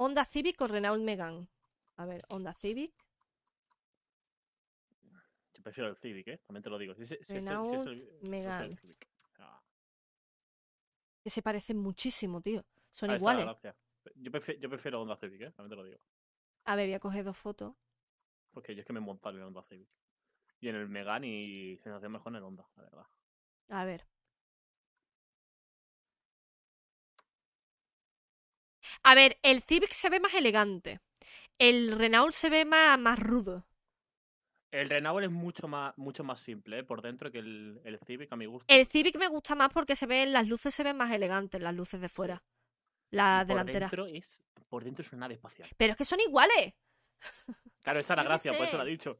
Honda Civic o Renault Megan. A ver, Honda Civic. Yo prefiero el Civic, ¿eh? También te lo digo. Si, Renault el, Megan. Ah. Que se parecen muchísimo, tío. Son iguales. Yo prefiero, Honda Civic, ¿eh? También te lo digo. A ver, voy a coger dos fotos. Porque yo es que me he montado en el Honda Civic. Y en el Megan y se hace mejor en el Honda, la verdad. A ver. A ver, el Civic se ve más elegante. El Renault se ve más, rudo. El Renault es mucho más, mucho más simple ¿eh? por dentro que el, Civic, a mi gusto. El Civic me gusta más porque se ven, las luces se ven más elegantes, las luces de fuera. la por es, por dentro es una nave espacial. Pero es que son iguales. Claro, esa era la gracia, por eso lo ha dicho.